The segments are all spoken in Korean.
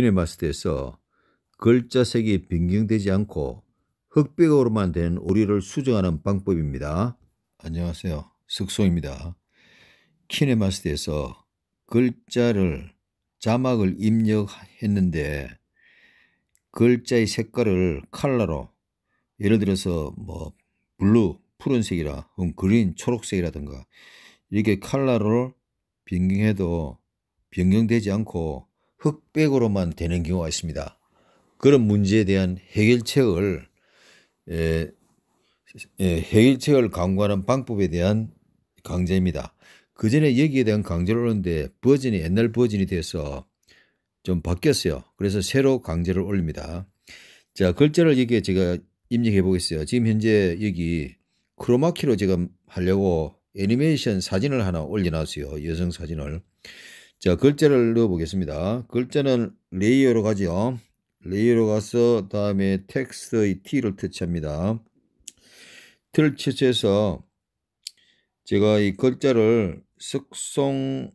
시네마스터에서 글자색이 변경되지 않고 흑백으로만 된오류를 수정하는 방법입니다. 안녕하세요. 석소입니다. 키네마스터에서 글자를 자막을 입력했는데 글자의 색깔을 컬러로 예를 들어서 뭐 블루 푸른색이라 혹은 그린 초록색이라든가 이렇게 컬러를 변경해도 변경되지 않고 흑백으로만 되는 경우가 있습니다. 그런 문제에 대한 해결책을 에, 예, 해결책을 강구하는 방법에 대한 강좌입니다. 그 전에 여기에 대한 강좌를 올렸는데 버전이 옛날 버전이 돼서 좀 바뀌었어요. 그래서 새로 강좌를 올립니다. 자, 글자를 여기에 제가 입력해 보겠어요. 지금 현재 여기 크로마키로 지금 하려고 애니메이션 사진을 하나 올려놨어요. 여성 사진을. 자, 글자를 넣어보겠습니다. 글자는 레이어로 가지요. 레이어로 가서 다음에 텍스트의 T를 터치합니다. T를 터치해서 제가 이 글자를 습성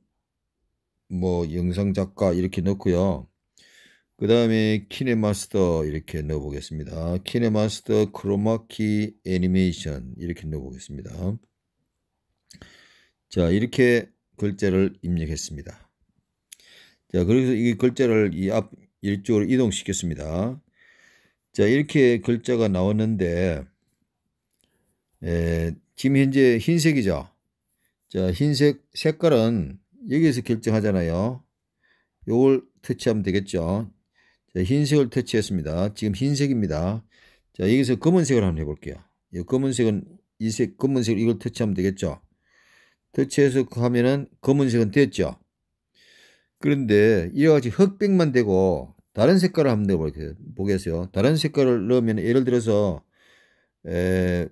뭐 영상 작가 이렇게 넣고요. 그 다음에 키네마스터 이렇게 넣어보겠습니다. 키네마스터 크로마키 애니메이션 이렇게 넣어보겠습니다. 자 이렇게 글자를 입력했습니다. 자, 그래서 이 글자를 이 앞 일쪽으로 이동시켰습니다. 자, 이렇게 글자가 나왔는데, 에, 지금 현재 흰색이죠. 자, 흰색 색깔은 여기에서 결정하잖아요. 요걸 터치하면 되겠죠. 자, 흰색을 터치했습니다. 지금 흰색입니다. 자, 여기서 검은색을 한번 해볼게요. 이 검은색은 이색, 검은색 을 이걸 터치하면 되겠죠. 터치해서 하면은 검은색은 됐죠. 그런데 이와 같이 흑백만 되고 다른 색깔을 한번 보겠어요. 다른 색깔을 넣으면 예를 들어서 에,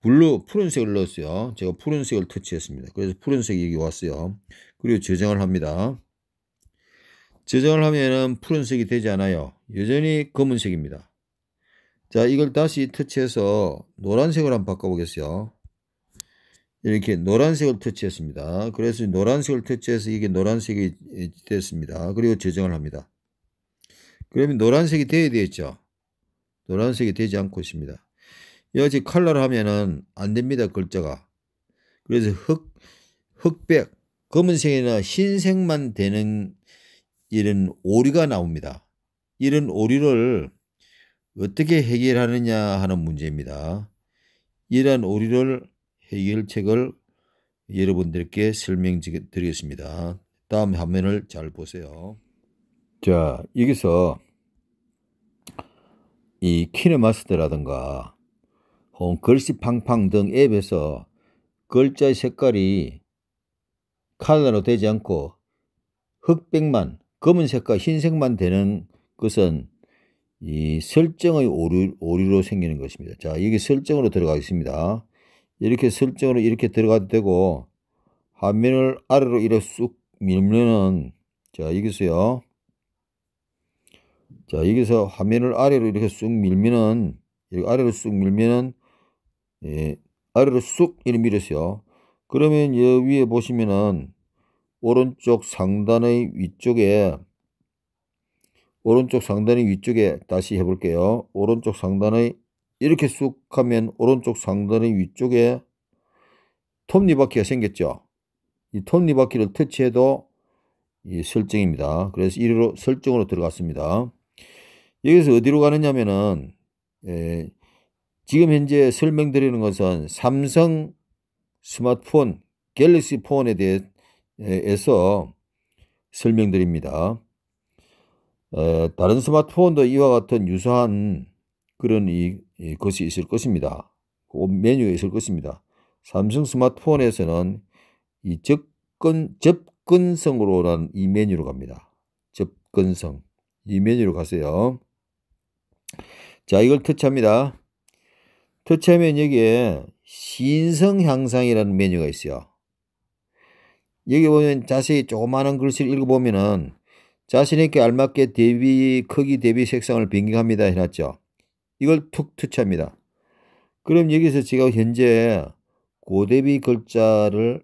블루 푸른색을 넣었어요. 제가 푸른색을 터치했습니다. 그래서 푸른색이 여기 왔어요. 그리고 저장을 합니다. 저장을 하면은 푸른색이 되지 않아요. 여전히 검은색입니다. 자 이걸 다시 터치해서 노란색을 한번 바꿔보겠어요. 이렇게 노란색을 터치했습니다. 그래서 노란색을 터치해서 이게 노란색이 됐습니다. 그리고 제정을 합니다. 그러면 노란색이 돼야 되겠죠. 노란색이 되지 않고 있습니다. 여기 컬러를 하면은 안 됩니다. 글자가. 그래서 흑, 흑백, 검은색이나 흰색만 되는 이런 오류가 나옵니다. 이런 오류를 어떻게 해결하느냐 하는 문제입니다. 이런 오류를 해결책을 여러분들께 설명드리겠습니다. 다음 화면을 잘 보세요. 자, 여기서 이 키네마스터라든가 혹은 글씨팡팡 등 앱에서 글자의 색깔이 컬러로 되지 않고 흑백만 검은색과 흰색만 되는 것은 이 설정의 오류, 오류로 생기는 것입니다. 자, 여기 설정으로 들어가겠습니다. 이렇게 설정으로 이렇게 들어가도 되고 화 면을 아래로 이렇게 쑥 밀면은 자 여기서요 자 여기서 화면을 아래로 이렇게 쑥 밀면은 여기 아래로 쑥 밀면은 예 아래로 쑥 이렇게 밀었어요 그러면 여 위에 보시면은 오른쪽 상단의 위쪽에 오른쪽 상단의 위쪽에 다시 해볼게요 오른쪽 상단의 이렇게 쑥 하면 오른쪽 상단의 위쪽에 톱니바퀴가 생겼죠. 이 톱니바퀴를 터치해도 이 설정입니다. 그래서 이리로 설정으로 들어갔습니다. 여기서 어디로 가느냐면은 예, 지금 현재 설명드리는 것은 삼성 스마트폰 갤럭시 폰에 대해서 설명드립니다. 어, 다른 스마트폰도 이와 같은 유사한 그런 이, 이 것이 있을 것입니다. 그 메뉴에 있을 것입니다. 삼성 스마트폰에서는 이 접근 접근성으로라는 이 메뉴로 갑니다. 접근성 이 메뉴로 가세요. 자 이걸 터치합니다. 터치하면 여기에 신성 향상이라는 메뉴가 있어요. 여기 보면 자세히 조그마한 글씨를 읽어보면은 자신에게 알맞게 대비 크기 대비 색상을 변경합니다 해놨죠. 이걸 툭 터치합니다. 그럼 여기서 제가 현재 고대비 글자를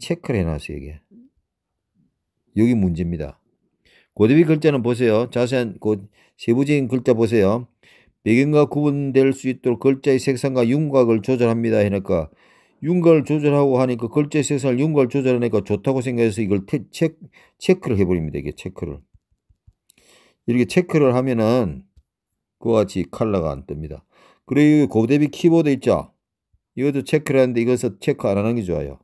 체크를 해놨어요. 이게. 여기 문제입니다. 고대비 글자는 보세요. 자세한 그 세부적인 글자 보세요. 배경과 구분될 수 있도록 글자의 색상과 윤곽을 조절합니다. 해니까 윤곽을 조절하고 하니까 그 글자의 색상을 윤곽을 조절하니까 좋다고 생각해서 이걸 체크, 체크를 해버립니다. 이게 체크를. 이렇게 체크를 하면은 그와 같이 컬러가 안 뜹니다. 그리고 고대비 키보드 있죠? 이것도 체크를 하는데 이것을 체크 안 하는 게 좋아요.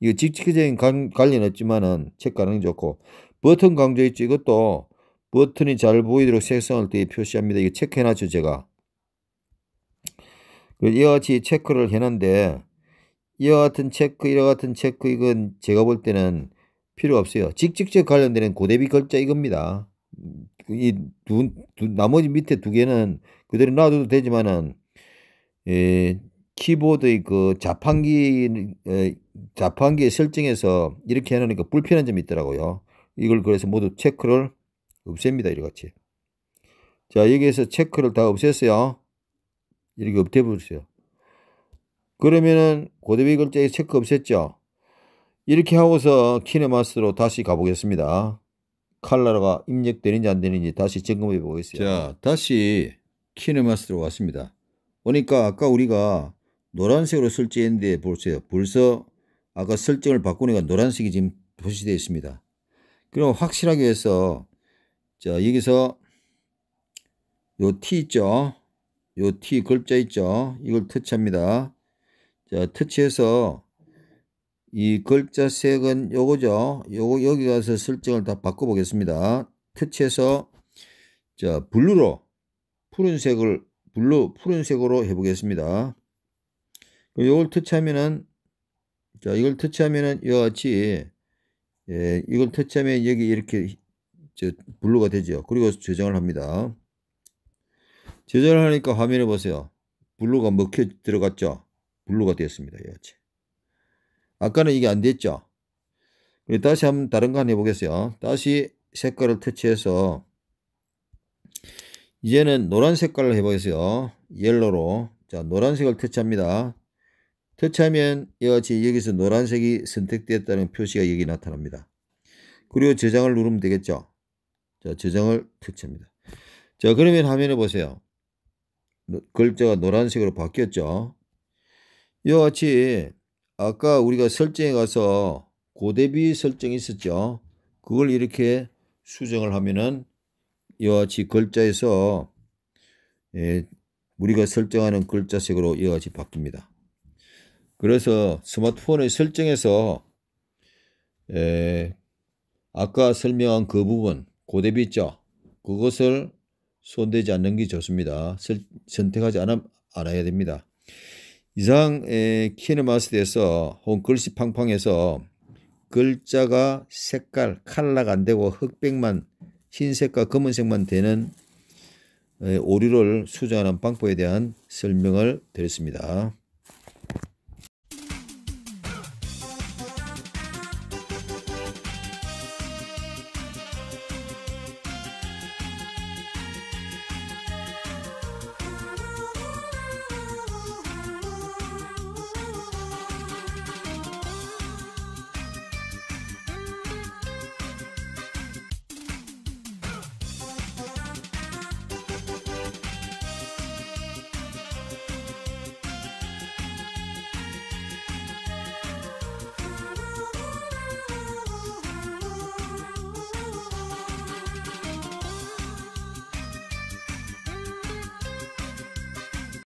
이거 직접적인 관리는 없지만은 체크 안 하는 게 좋고 버튼 강조 있죠? 이것도 버튼이 잘 보이도록 색상을 되게 표시합니다. 이거 체크해놨죠 제가. 그리고 이와 같이 체크를 해놨는데 이와 같은 체크 이와 같은 체크 이건 제가 볼 때는 필요 없어요. 직접적 관련되는 고대비 글자 이겁니다. 음, 이 두, 두, 나머지 밑에 두 개는 그대로 놔둬도 되지만은, 예, 키보드의 그 자판기, 에, 자판기의 설정에서 이렇게 해놓으니까 불편한 점이 있더라고요. 이걸 그래서 모두 체크를 없앱니다. 이렇같 자, 여기에서 체크를 다 없앴어요. 이렇게 없애버렸어요. 그러면은 고대비 글자에 체크 없앴죠. 이렇게 하고서 키네마스로 다시 가보겠습니다. 칼라가 입력되는지 안 되는지 다시 점검해 보겠습니다. 자, 다시 키네마스로 왔습니다. 보니까 아까 우리가 노란색으로 설치했는데 보세요. 벌써 아까 설정을 바꾸니까 노란색이 지금 표시되어 있습니다. 그럼 확실하게 해서 자 여기서 요 T 있죠. 요 T 글자 있죠. 이걸 터치합니다. 자 터치해서 이 글자색은 요거죠. 요거 여기 가서 설정을 다 바꿔보겠습니다. 터치해서자 블루로 푸른색을 블루 푸른색으로 해보겠습니다. 요걸 터치하면은 자 이걸 터치하면은 이와 같이 예, 이걸 터치하면 여기 이렇게 저 블루가 되죠. 그리고 저장을 합니다. 저장을 하니까 화면을 보세요. 블루가 먹혀 들어갔죠. 블루가 되었습니다. 이와 같이. 아까는 이게 안 됐죠. 다시 한번 다른 거 한번 해보겠어요. 다시 색깔을 터치해서 이제는 노란 색깔로 해보겠어요. 옐로로 자 노란색을 터치합니다. 터치하면 이같이 와 여기서 노란색이 선택되었다는 표시가 여기 나타납니다. 그리고 저장을 누르면 되겠죠. 자 저장을 터치합니다. 자 그러면 화면을 보세요. 글자가 노란색으로 바뀌었죠. 이와 같이 아까 우리가 설정에 가서 고대비 설정이 있었죠. 그걸 이렇게 수정을 하면은 이와 같이 글자에서 예, 우리가 설정하는 글자색으로 이와 같이 바뀝니다. 그래서 스마트폰의 설정에서 예, 아까 설명한 그 부분 고대비 있죠. 그것을 손대지 않는 게 좋습니다. 설, 선택하지 않아, 않아야 됩니다. 이상 키네마스에서 혹은 글씨 팡팡에서 글자가 색깔 칼라가 안 되고 흑백만 흰색과 검은색만 되는 오류를 수정하는 방법에 대한 설명을 드렸습니다.